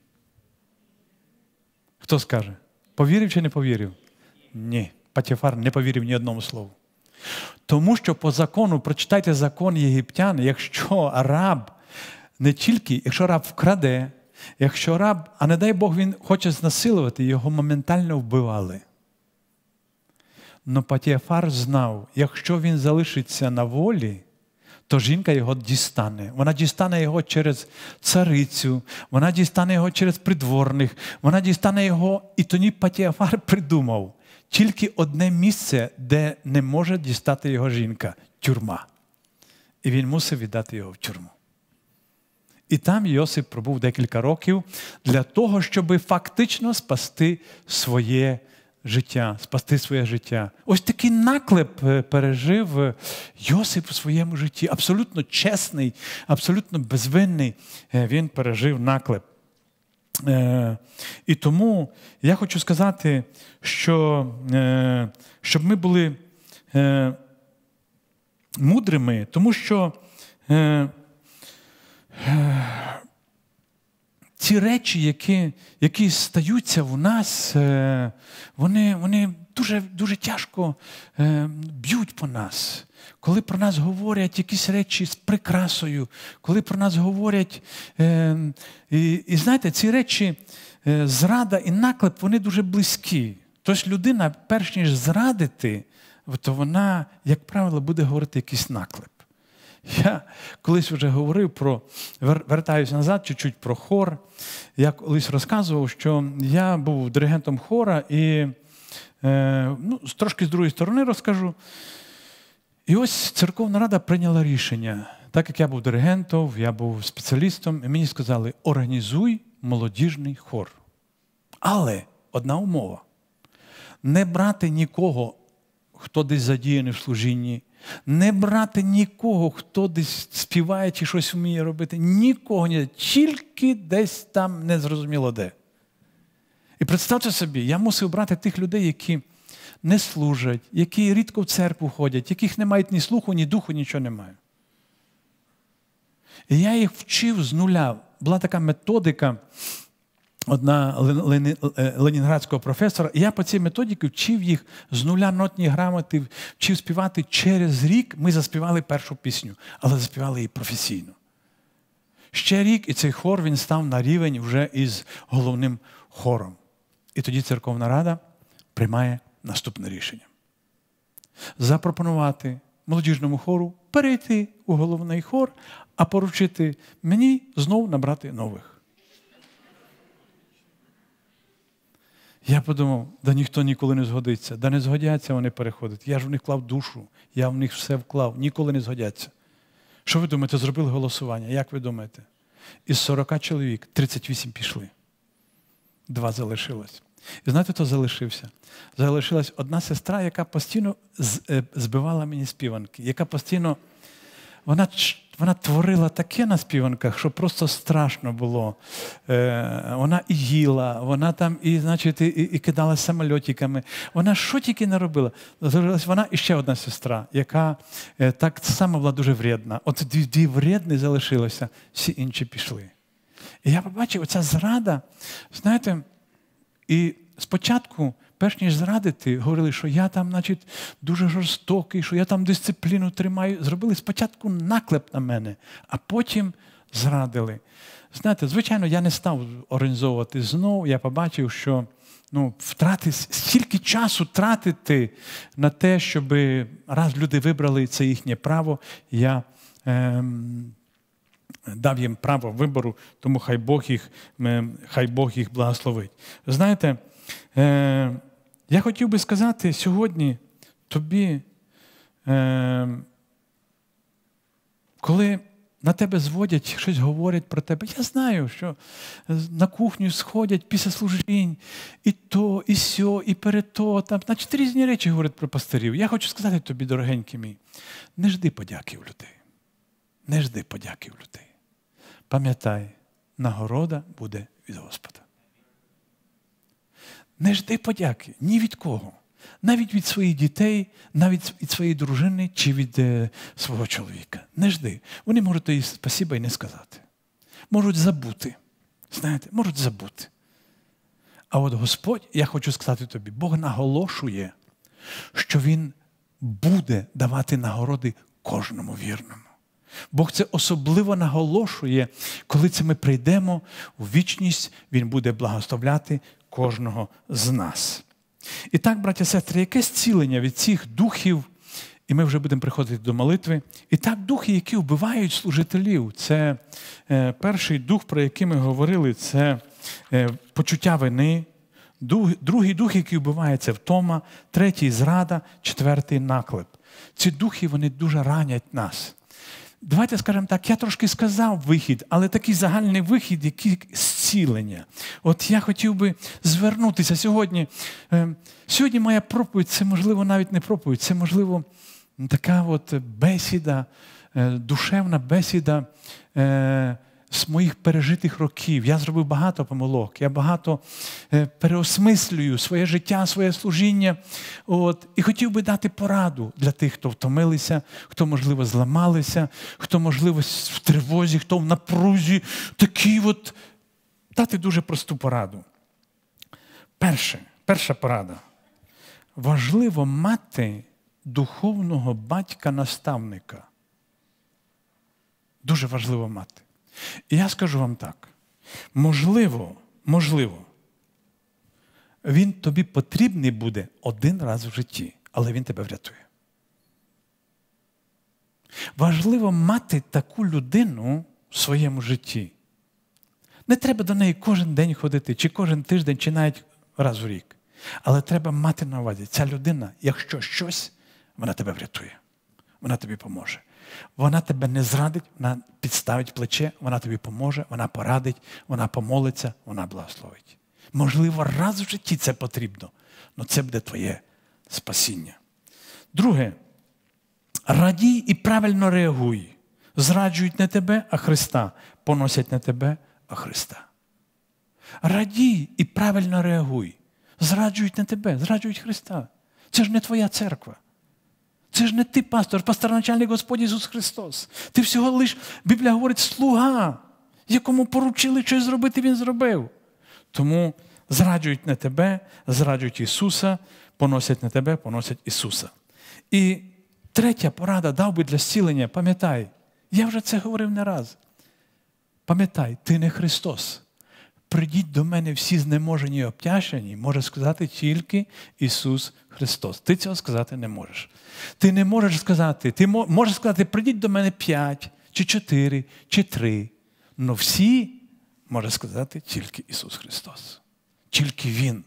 Speaker 1: Хто скаже? Повірив чи не повірив? Ні. Патіафар не повірив ні одному слову. Тому що по закону, прочитайте закон єгиптян, якщо раб не тільки, якщо раб вкраде, Якщо раб, а не дай Бог він хоче знасилувати, його моментально вбивали. Но Патіафар знав, якщо він залишиться на волі, то жінка його дістане. Вона дістане його через царицю, вона дістане його через придворних, вона дістане його, і тоді Патіафар придумав тільки одне місце, де не може дістати його жінка тюрма. І він мусив віддати його в тюрму. І там Йосип пробув декілька років для того, щоб фактично спасти своє життя, спасти своє життя. Ось такий наклеп е, пережив е, Йосип у своєму житті. Абсолютно чесний, абсолютно безвинний. Е, він пережив наклеп. І тому я хочу сказати, що щоб ми були мудрими, тому що ці речі, які які стаються в нас, е, вони вони дуже дуже тяжко е, б'ють по нас. Коли про нас говорять якісь речі з прикрасою, коли про нас говорять, е, і, і знаєте, ці речі, зрада і наклеп, вони дуже близькі. Тож людина, перш ніж зрадити, то вона, як правило, буде говорити якийсь наклеп. Я колись вже говорив про вертаюся назад, чуть-чуть про хор. Я колись розказував, що я був диригентом хора і е, ну, трошки з другої сторони розкажу. І ось церковна рада прийняла рішення. Так як я був диригентом, я був спеціалістом, і мені сказали: організуй молодіжний хор. Але одна умова: не брати нікого, хто десь задіяний в служінні. Не брати нікого, хто десь співає чи щось вміє робити. Нікого ні, тільки десь там не зрозуміло де. І представте собі, я мусив брати тих людей, які не служать, які рідко в церкву ходять, яких не мають ні слуху, ні духу, нічого немає. І я їх вчив з нуля. Була така методика одна е, ленінградського професора, і я по цій методіці вчив їх з нуля нотні грамоти, вчив співати через рік. Ми заспівали першу пісню, але заспівали її професійно. Ще рік, і цей хор він став на рівень вже із головним хором. І тоді церковна рада приймає наступне рішення: запропонувати молодіжному хору перейти у головний хор, а поручити мені знову набрати нових. Я подумав, да ніхто ніколи не згодиться, да не згодяться вони переходити. Я ж в них клав душу, я в них все вклав, ніколи не згодяться. Що ви думаєте, зробили голосування? Як ви думаєте? Із 40 чоловік 38 пішли. Два залишилось. І знаєте, хто залишився? Залишилась одна сестра, яка постійно е, збивала мені співанки, яка постійно вона вона творила таке на співанках, що просто страшно було. Е, Вона і їла, вона там і значить, і, і кидала самольотиками. Вона що тільки не робила. Зробилась вона і ще одна сестра, яка е, так само була дуже вредна. От дві дві вредні залишилися, всі інші пішли. І я побачив, оця зрада, знаєте, і спочатку перш ніж зрадити, говорили, що я там, значить, дуже жорстокий, що я там дисципліну тримаю. Зробили спочатку наклеп на мене, а потім зрадили. Знаєте, звичайно, я не став організовувати знов, я побачив, що ну, втрати, стільки часу тратити на те, щоб раз люди вибрали це їхнє право, я ем, дав їм право вибору, тому хай Бог їх, хай Бог їх благословить. Знаєте, ем, я хотів би сказати сьогодні тобі, е, коли на тебе зводять, щось говорять про тебе. Я знаю, що е, на кухню сходять після служінь і то, і сьо, і перето. Там, Значить різні речі говорять про пастирів. Я хочу сказати тобі, дорогенькі мій, не жди подяки у людей. Не жди подяки у людей. Пам'ятай, нагорода буде від Господа. Не жди подяки ні від кого. Навіть від своїх дітей, навіть від своєї дружини чи від е, свого чоловіка. Не жди. Вони можуть тобі спасіба і не сказати. Можуть забути. Знаєте, можуть забути. А от Господь, я хочу сказати тобі, Бог наголошує, що Він буде давати нагороди кожному вірному. Бог це особливо наголошує, коли це ми прийдемо у вічність, Він буде благословляти кожного з нас. І так, браття сестри, яке зцілення від цих духів, і ми вже будемо приходити до молитви. І так, духи, які вбивають служителів, це е, перший дух, про який ми говорили, це е, почуття вини, другий дух, який вбиває, це втома, третій зрада, четвертий наклеп. Ці духи вони дуже ранять нас. Давайте скажемо так, я трошки сказав вихід, але такий загальний вихід, який зцілення. От я хотів би звернутися сьогодні. Е, сьогодні моя проповідь це, можливо, навіть не проповідь, це, можливо, така от бесіда, е, душевна бесіда. Е, з моїх пережитих років. Я зробив багато помилок, я багато е, переосмислюю своє життя, своє служіння. От. І хотів би дати пораду для тих, хто втомилися, хто, можливо, зламалися, хто, можливо, в тривозі, хто в напрузі. Такий от. Дати дуже просту пораду. Перше, Перша порада. Важливо мати духовного батька-наставника. Дуже важливо мати. І я скажу вам так: можливо, можливо, він тобі потрібний буде один раз в житті, але він тебе врятує. Важливо мати таку людину в своєму житті. Не треба до неї кожен день ходити, чи кожен тиждень, чи навіть раз в рік. Але треба мати на увазі, ця людина, якщо щось, вона тебе врятує, вона тобі поможе. Вона тебе не зрадить, вона підставить плече, вона тобі поможе, вона порадить, вона помолиться, вона благословить. Можливо, раз в житті це потрібно, але це буде твоє спасіння. Друге, радій і правильно реагуй. Зраджують не тебе, а Христа, поносять не тебе, а Христа. Радій і правильно реагуй. Зраджують не тебе, зраджують Христа. Це ж не твоя церква. Це ж не ти пастор, пастор-начальник Господь Ісус Христос. Ти всього лиш, Біблія говорить, слуга, якому поручили щось зробити, Він зробив. Тому зраджують не тебе, зраджують Ісуса, поносять не тебе, поносять Ісуса. І третя порада дав би для зцілення, пам'ятай, я вже це говорив не раз. Пам'ятай, ти не Христос. Придіть до мене всі знеможені і обтяжені, може сказати тільки Ісус Христос. Ти цього сказати не можеш. Ти не можеш сказати, ти можеш сказати, придіть до мене п'ять, чи чотири, чи три. але ну, всі може сказати тільки Ісус Христос. Тільки Він.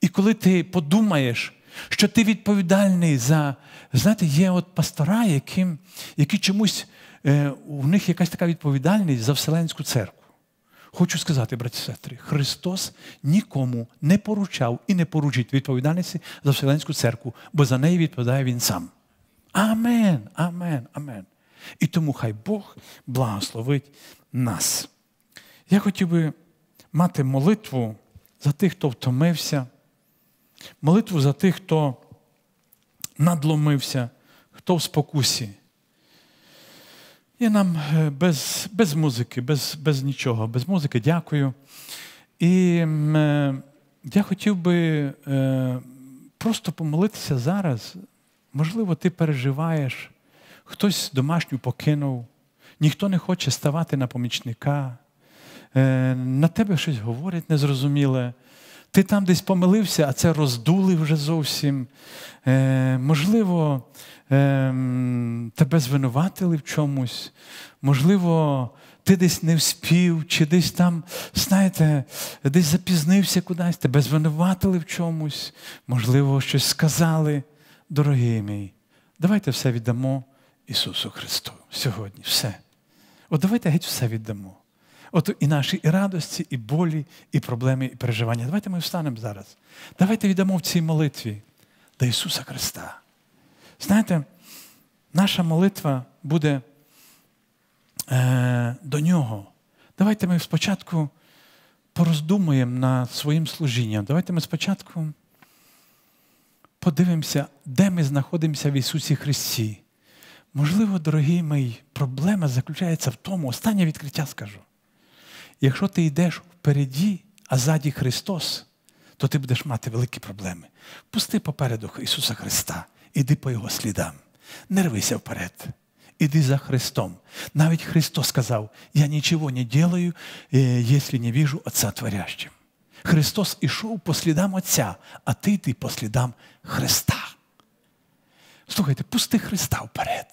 Speaker 1: І коли ти подумаєш, що ти відповідальний за, знаєте, є от пастора, яким, які чомусь е, у них якась така відповідальність за Вселенську церкву. Хочу сказати, браті і сестри, Христос нікому не поручав і не поручить відповідальності за Вселенську церкву, бо за неї відповідає Він сам. Амен, амен, амен. І тому хай Бог благословить нас. Я хотів би мати молитву за тих, хто втомився, молитву за тих, хто надломився, хто в спокусі. І нам е, без без музики, без без нічого, без музики дякую. І е, я хотів би е, просто помолитися зараз. Можливо, ти переживаєш, хтось домашню покинув, ніхто не хоче ставати на помічника, е, на тебе щось говорять незрозуміле. Ти там десь помилився, а це роздули вже зовсім. Е, Можливо, е, тебе звинуватили в чомусь, можливо, ти десь не вспів, чи десь там, знаєте, десь запізнився кудись, тебе звинуватили в чомусь, можливо, щось сказали. Дорогий мій, давайте все віддамо Ісусу Христу сьогодні. Все. От давайте геть все віддамо. Ото і наші і радості, і болі, і проблеми, і переживання. Давайте ми встанемо зараз. Давайте віддамо в цій молитві до Ісуса Христа. Знаєте, наша молитва буде е, до Нього. Давайте ми спочатку пороздумуємо над своїм служінням. Давайте ми спочатку подивимося, де ми знаходимося в Ісусі Христі. Можливо, дорогі мої, проблема заключається в тому, останнє відкриття скажу. Якщо ти йдеш впереді, а ззаді Христос, то ти будеш мати великі проблеми. Пусти попереду Ісуса Христа, іди по Його слідам. Не рвися вперед. Іди за Христом. Навіть Христос сказав, я нічого не ділаю, е, якщо не віжу Отця Творящим. Христос ішов по слідам Отця, а ти йди по слідам Христа. Слухайте, пусти Христа вперед.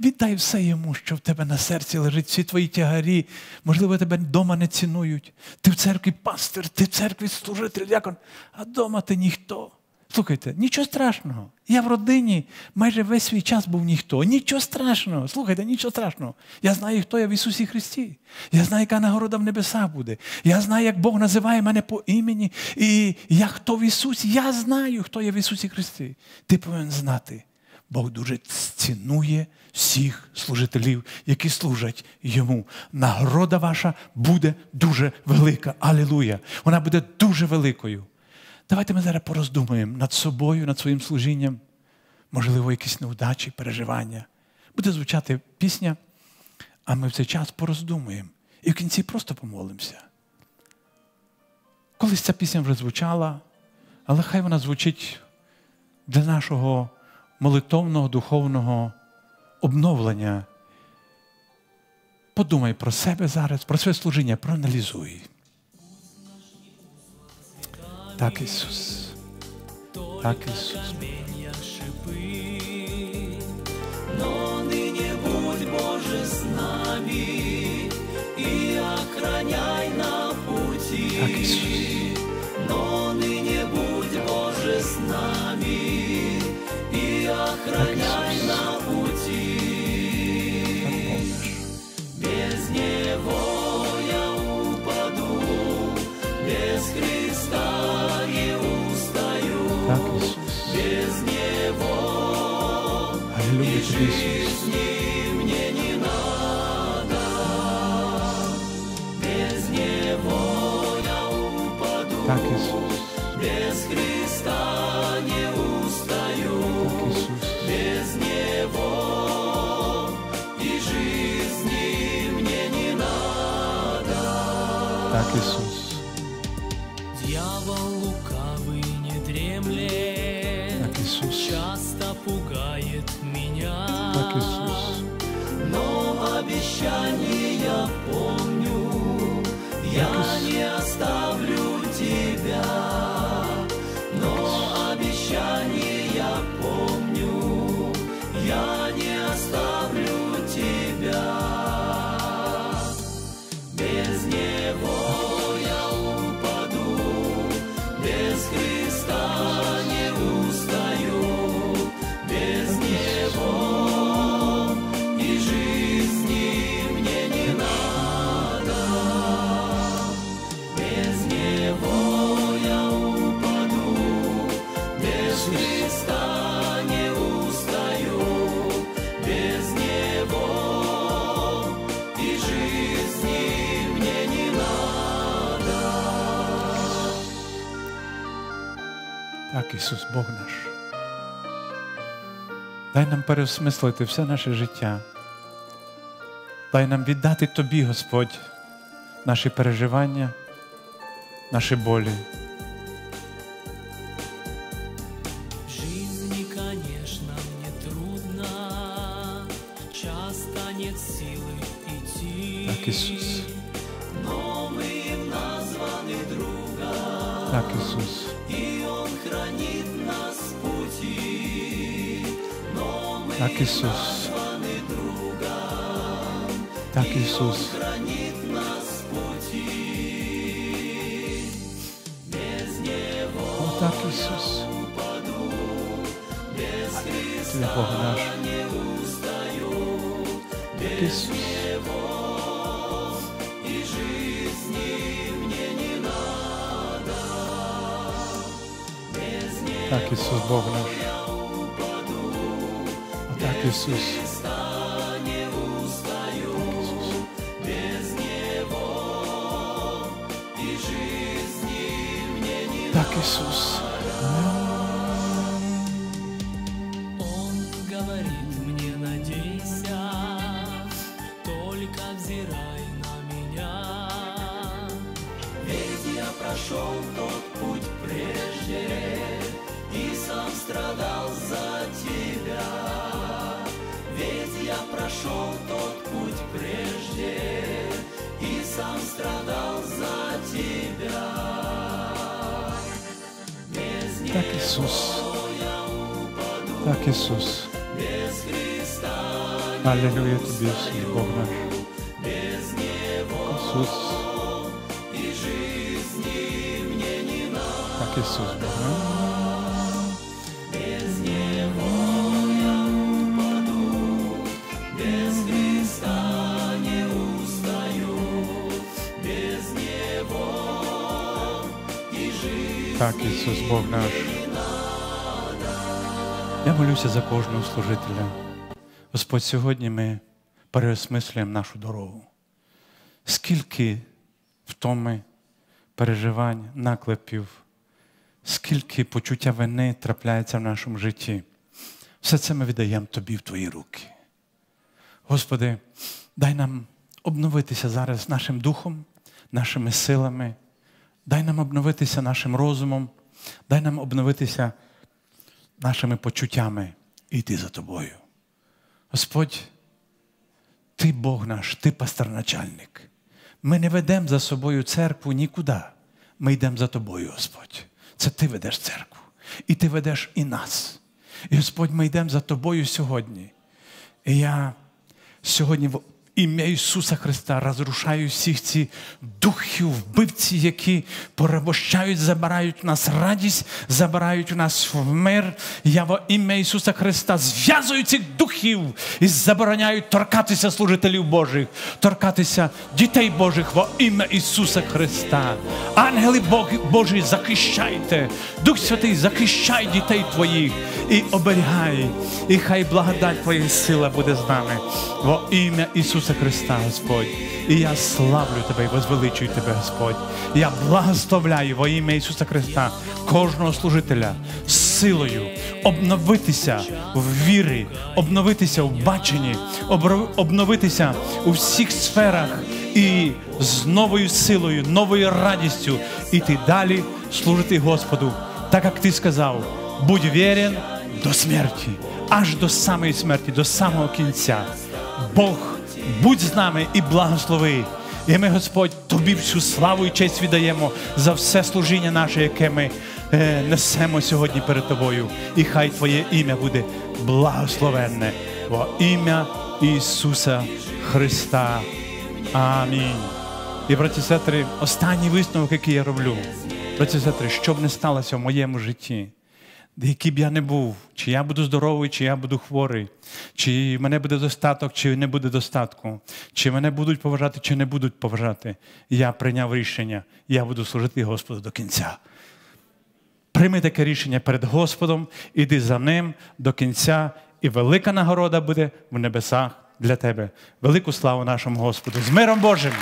Speaker 1: Віддай все йому, що в тебе на серці лежить, всі твої тягарі, можливо, тебе вдома не цінують. Ти в церкві пастир, ти в церкві служитель, дякон, а вдома ти ніхто. Слухайте, нічого страшного. Я в родині майже весь свій час був ніхто. Нічого страшного. Слухайте, нічого страшного. Я знаю, хто я в Ісусі Христі. Я знаю, яка нагорода в небесах буде. Я знаю, як Бог називає мене по імені. І я хто в Ісусі. Я знаю, хто я в Ісусі Христі. Ти повинен знати. Бог дуже цінує всіх служителів, які служать йому. Нагорода ваша буде дуже велика. Алілуя! Вона буде дуже великою. Давайте ми зараз пороздумаємо над собою, над своїм служінням, можливо, якісь неудачі, переживання. Буде звучати пісня, а ми в цей час пороздумуємо і в кінці просто помолимося. Колись ця пісня вже звучала, але хай вона звучить для нашого молитовного духовного обновлення. Подумай про себе зараз, про своє служіння, проаналізуй. Так, Ісус. Так, Ісус.
Speaker 2: Christ. you.
Speaker 1: Ісус Бог наш. Дай нам переосмислити все наше життя. Дай нам віддати Тобі, Господь, наші переживання, наші болі. Иисус. Так, Иисус.
Speaker 2: Он говорит мне, надейся, только взирай на меня. Ведь я прошел тот путь прежде и сам страдал.
Speaker 1: Taki tá sus. Taki tá sus. Aleluia, Tobie, Senhor Bog nasz.
Speaker 2: Sus. Taki sus, Bog nasz.
Speaker 1: так, Ісус Бог наш. Я молюся за кожного служителя. Господь, сьогодні ми переосмислюємо нашу дорогу. Скільки втоми, переживань, наклепів, скільки почуття вини трапляється в нашому житті. Все це ми віддаємо Тобі в Твої руки. Господи, дай нам обновитися зараз нашим духом, нашими силами. Дай нам обновитися нашим розумом, дай нам обновитися нашими почуттями і йти за тобою. Господь, ти Бог наш, ти пасторначальник. Ми не ведемо за собою церкву нікуди. Ми йдемо за тобою, Господь. Це ти ведеш церкву. І ти ведеш і нас. І Господь, ми йдемо за тобою сьогодні. І я сьогодні ім'я Ісуса Христа розрушаю всіх ці духів, вбивці, які порабощають, забирають у нас радість, забирають у нас в мир. Я во ім'я Ісуса Христа зв'язую цих духів і забороняю торкатися служителів Божих, торкатися дітей Божих во ім'я Ісуса Христа. Ангели Божі, захищайте, Дух Святий, захищай дітей Твоїх і оберігай, і хай благодать Твоя сила буде з нами. Во ім'я Ісуса. Ісуса Христа, Господь. І я славлю Тебе і возвеличую Тебе, Господь. Я благословляю во ім'я Ісуса Христа, кожного служителя силою обновитися в вірі, обновитися в баченні, обновитися у всіх сферах і з новою силою, новою радістю іти далі служити Господу, так як ти сказав, будь вірен до смерті, аж до самої смерті, до самого кінця. Бог будь з нами і благослови. І ми, Господь, Тобі всю славу і честь віддаємо за все служіння наше, яке ми е, несемо сьогодні перед Тобою. І хай Твоє ім'я буде благословенне во ім'я Ісуса Христа. Амінь. І браті сестри, останній висновок, який я роблю, браті сестри, що б не сталося в моєму житті який б я не був, чи я буду здоровий, чи я буду хворий, чи мене буде достаток, чи не буде достатку, чи мене будуть поважати, чи не будуть поважати. Я прийняв рішення, я буду служити Господу до кінця. Прийми таке рішення перед Господом, іди за ним до кінця, і велика нагорода буде в небесах для тебе. Велику славу нашому Господу! З миром Божим!